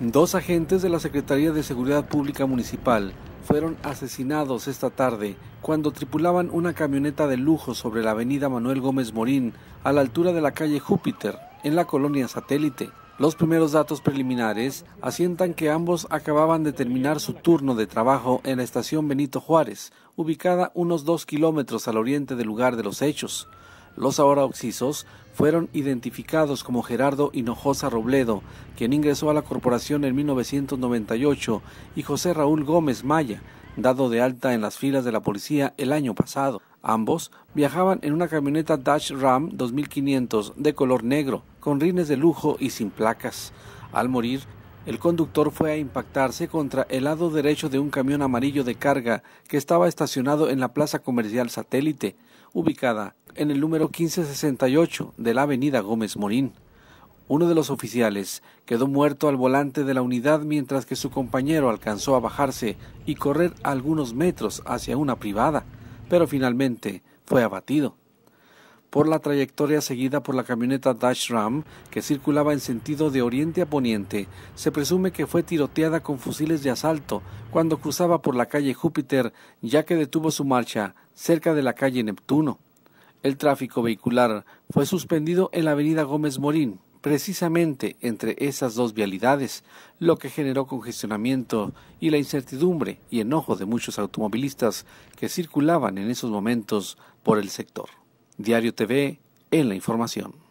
Dos agentes de la Secretaría de Seguridad Pública Municipal fueron asesinados esta tarde cuando tripulaban una camioneta de lujo sobre la avenida Manuel Gómez Morín a la altura de la calle Júpiter, en la colonia satélite. Los primeros datos preliminares asientan que ambos acababan de terminar su turno de trabajo en la estación Benito Juárez, ubicada unos dos kilómetros al oriente del lugar de los hechos. Los ahora oxisos fueron identificados como Gerardo Hinojosa Robledo, quien ingresó a la corporación en 1998, y José Raúl Gómez Maya, dado de alta en las filas de la policía el año pasado. Ambos viajaban en una camioneta Dash Ram 2500 de color negro, con rines de lujo y sin placas. Al morir, el conductor fue a impactarse contra el lado derecho de un camión amarillo de carga que estaba estacionado en la plaza comercial satélite, ubicada en el número 1568 de la avenida Gómez Morín. Uno de los oficiales quedó muerto al volante de la unidad mientras que su compañero alcanzó a bajarse y correr algunos metros hacia una privada, pero finalmente fue abatido. Por la trayectoria seguida por la camioneta Dash Ram, que circulaba en sentido de oriente a poniente, se presume que fue tiroteada con fusiles de asalto cuando cruzaba por la calle Júpiter, ya que detuvo su marcha cerca de la calle Neptuno. El tráfico vehicular fue suspendido en la avenida Gómez Morín, precisamente entre esas dos vialidades, lo que generó congestionamiento y la incertidumbre y enojo de muchos automovilistas que circulaban en esos momentos por el sector. Diario TV en la información.